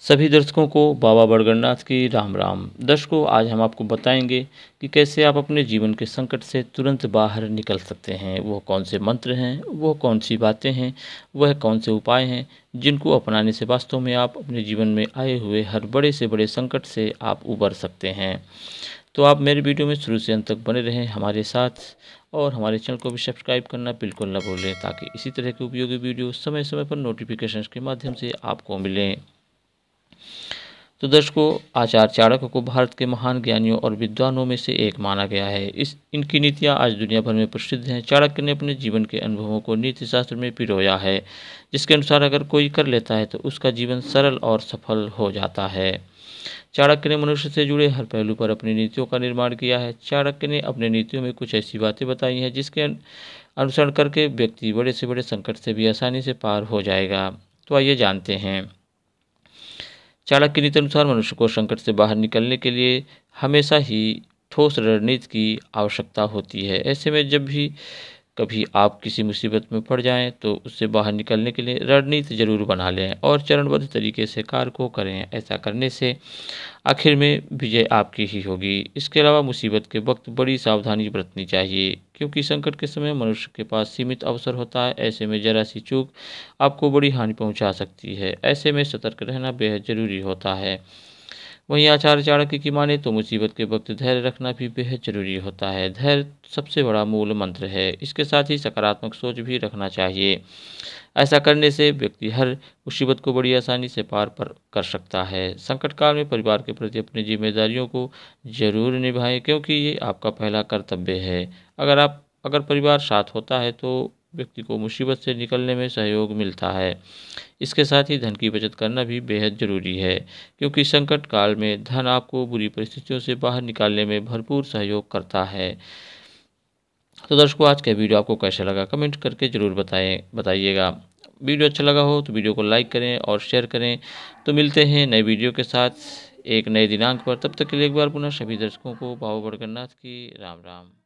सभी दर्शकों को बाबा बड़गड़नाथ की राम राम दर्शकों आज हम आपको बताएंगे कि कैसे आप अपने जीवन के संकट से तुरंत बाहर निकल सकते हैं वह कौन से मंत्र हैं वह कौन सी बातें हैं वह कौन से उपाय हैं जिनको अपनाने से वास्तव में आप अपने जीवन में आए हुए हर बड़े से बड़े संकट से आप उबर सकते हैं तो आप मेरे वीडियो में शुरू से अंत तक बने रहें हमारे साथ और हमारे चैनल को भी सब्सक्राइब करना बिल्कुल न भूलें ताकि इसी तरह के उपयोगी वीडियो समय समय पर नोटिफिकेशन के माध्यम से आपको मिलें तो दर्शकों आचार्य चाणक्य को, भारत के महान ज्ञानियों और विद्वानों में से एक माना गया है इस इनकी नीतियाँ आज दुनिया भर में प्रसिद्ध हैं चाणक्य ने अपने जीवन के अनुभवों को नीति शास्त्र में पिरोया है जिसके अनुसार अगर कोई कर लेता है तो उसका जीवन सरल और सफल हो जाता है चाणक्य ने मनुष्य से जुड़े हर पहलू पर अपनी नीतियों का निर्माण किया है चाणक्य ने अपने नीतियों में कुछ ऐसी बातें बताई हैं जिसके अनुसरण करके व्यक्ति बड़े से बड़े संकट से भी आसानी से पार हो जाएगा तो आइए जानते हैं चाणक्य नीति अनुसार मनुष्य को संकट से बाहर निकलने के लिए हमेशा ही ठोस रणनीति की आवश्यकता होती है ऐसे में जब भी कभी आप किसी मुसीबत में पड़ जाएं तो उससे बाहर निकलने के लिए रणनीति ज़रूर बना लें और चरणबद्ध तरीके से कार्य को करें ऐसा करने से आखिर में विजय आपकी ही होगी इसके अलावा मुसीबत के वक्त बड़ी सावधानी बरतनी चाहिए क्योंकि संकट के समय मनुष्य के पास सीमित अवसर होता है ऐसे में जरा सी चूक आपको बड़ी हानि पहुँचा सकती है ऐसे में सतर्क रहना बेहद ज़रूरी होता है वहीं आचार्य चाणक्य की माने तो मुसीबत के वक्त धैर्य रखना भी बेहद जरूरी होता है धैर्य सबसे बड़ा मूल मंत्र है इसके साथ ही सकारात्मक सोच भी रखना चाहिए ऐसा करने से व्यक्ति हर मुसीबत को बड़ी आसानी से पार पर कर सकता है संकट काल में परिवार के प्रति अपनी जिम्मेदारियों को जरूर निभाएं क्योंकि ये आपका पहला कर्तव्य है अगर आप अगर परिवार साथ होता है तो व्यक्ति को मुसीबत से निकलने में सहयोग मिलता है इसके साथ ही धन की बचत करना भी बेहद ज़रूरी है क्योंकि संकट काल में धन आपको बुरी परिस्थितियों से बाहर निकालने में भरपूर सहयोग करता है तो दर्शकों आज का वीडियो आपको कैसा लगा कमेंट करके ज़रूर बताएं बताइएगा वीडियो अच्छा लगा हो तो वीडियो को लाइक करें और शेयर करें तो मिलते हैं नए वीडियो के साथ एक नए दिनांक पर तब तक के लिए एक बार पुनः सभी दर्शकों को भाव बड़गन्नाथ की राम राम